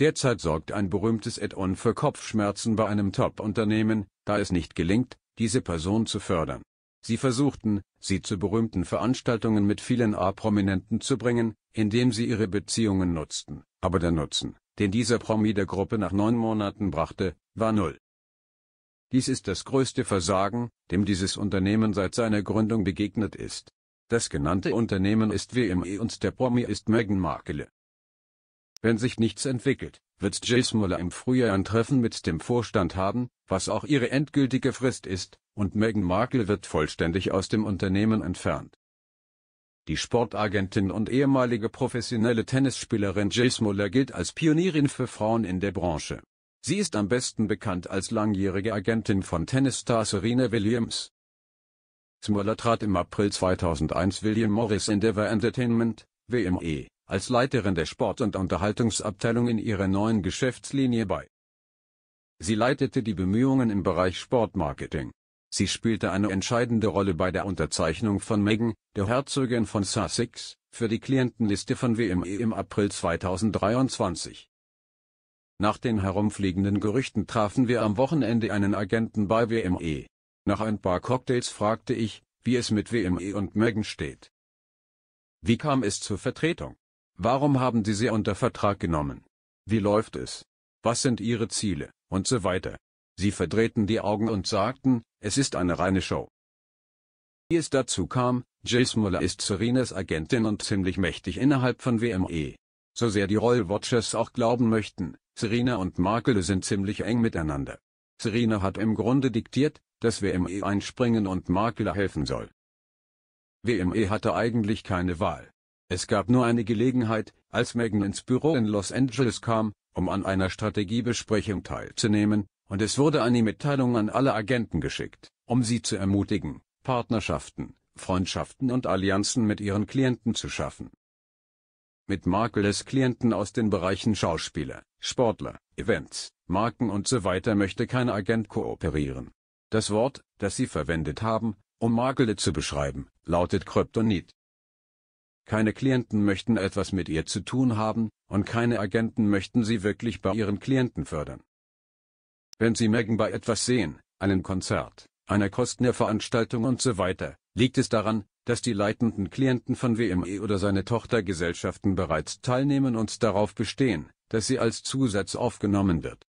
Derzeit sorgt ein berühmtes Add-on für Kopfschmerzen bei einem Top-Unternehmen, da es nicht gelingt, diese Person zu fördern. Sie versuchten, sie zu berühmten Veranstaltungen mit vielen A-Prominenten zu bringen, indem sie ihre Beziehungen nutzten, aber der Nutzen, den dieser Promi der Gruppe nach neun Monaten brachte, war null. Dies ist das größte Versagen, dem dieses Unternehmen seit seiner Gründung begegnet ist. Das genannte Unternehmen ist WME und der Promi ist Meghan Markle. Wenn sich nichts entwickelt, wird Jace Muller im Frühjahr ein Treffen mit dem Vorstand haben, was auch ihre endgültige Frist ist, und Meghan Markle wird vollständig aus dem Unternehmen entfernt. Die Sportagentin und ehemalige professionelle Tennisspielerin Jace Muller gilt als Pionierin für Frauen in der Branche. Sie ist am besten bekannt als langjährige Agentin von Tennisstar Serena Williams. Smuller trat im April 2001 William Morris in Endeavour Entertainment, WME, als Leiterin der Sport- und Unterhaltungsabteilung in ihrer neuen Geschäftslinie bei. Sie leitete die Bemühungen im Bereich Sportmarketing. Sie spielte eine entscheidende Rolle bei der Unterzeichnung von Megan, der Herzogin von Sussex, für die Klientenliste von WME im April 2023. Nach den herumfliegenden Gerüchten trafen wir am Wochenende einen Agenten bei WME. Nach ein paar Cocktails fragte ich, wie es mit WME und Megan steht. Wie kam es zur Vertretung? Warum haben Sie sie unter Vertrag genommen? Wie läuft es? Was sind Ihre Ziele? Und so weiter. Sie verdrehten die Augen und sagten, es ist eine reine Show. Wie es dazu kam, Jace Muller ist Serenas Agentin und ziemlich mächtig innerhalb von WME. So sehr die Royal Watchers auch glauben möchten, Serena und Markle sind ziemlich eng miteinander. Serena hat im Grunde diktiert, dass WME einspringen und Markle helfen soll. WME hatte eigentlich keine Wahl. Es gab nur eine Gelegenheit, als Megan ins Büro in Los Angeles kam, um an einer Strategiebesprechung teilzunehmen, und es wurde eine Mitteilung an alle Agenten geschickt, um sie zu ermutigen, Partnerschaften, Freundschaften und Allianzen mit ihren Klienten zu schaffen. Mit Markeles Klienten aus den Bereichen Schauspieler, Sportler, Events, Marken und so weiter möchte kein Agent kooperieren. Das Wort, das sie verwendet haben, um Markele zu beschreiben, lautet Kryptonit. Keine Klienten möchten etwas mit ihr zu tun haben, und keine Agenten möchten sie wirklich bei ihren Klienten fördern. Wenn sie Megan bei etwas sehen, einem Konzert, einer Kostner-Veranstaltung und so weiter, liegt es daran, dass die leitenden Klienten von WME oder seine Tochtergesellschaften bereits teilnehmen und darauf bestehen, dass sie als Zusatz aufgenommen wird.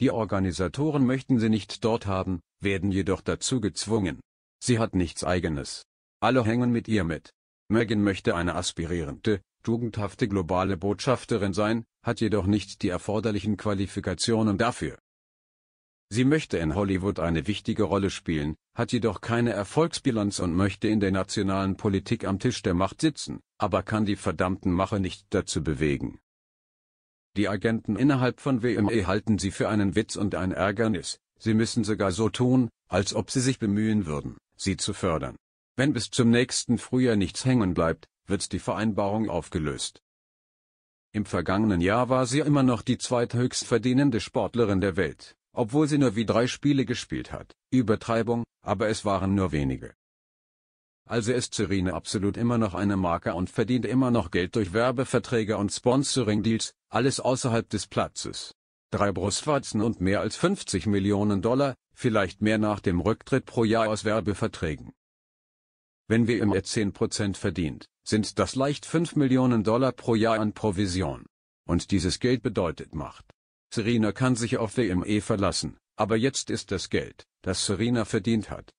Die Organisatoren möchten sie nicht dort haben, werden jedoch dazu gezwungen. Sie hat nichts eigenes. Alle hängen mit ihr mit, Megan möchte eine aspirierende, tugendhafte globale Botschafterin sein, hat jedoch nicht die erforderlichen Qualifikationen dafür. Sie möchte in Hollywood eine wichtige Rolle spielen, hat jedoch keine Erfolgsbilanz und möchte in der nationalen Politik am Tisch der Macht sitzen, aber kann die verdammten Mache nicht dazu bewegen. Die Agenten innerhalb von WME halten sie für einen Witz und ein Ärgernis, sie müssen sogar so tun, als ob sie sich bemühen würden, sie zu fördern. Wenn bis zum nächsten Frühjahr nichts hängen bleibt, wird die Vereinbarung aufgelöst. Im vergangenen Jahr war sie immer noch die zweithöchst verdienende Sportlerin der Welt, obwohl sie nur wie drei Spiele gespielt hat. Übertreibung, aber es waren nur wenige. Also ist Serena absolut immer noch eine Marke und verdient immer noch Geld durch Werbeverträge und Sponsoring-Deals, alles außerhalb des Platzes. Drei Brustwarzen und mehr als 50 Millionen Dollar, vielleicht mehr nach dem Rücktritt pro Jahr aus Werbeverträgen. Wenn WMR 10% verdient, sind das leicht 5 Millionen Dollar pro Jahr an Provision. Und dieses Geld bedeutet Macht. Serena kann sich auf WME verlassen, aber jetzt ist das Geld, das Serena verdient hat,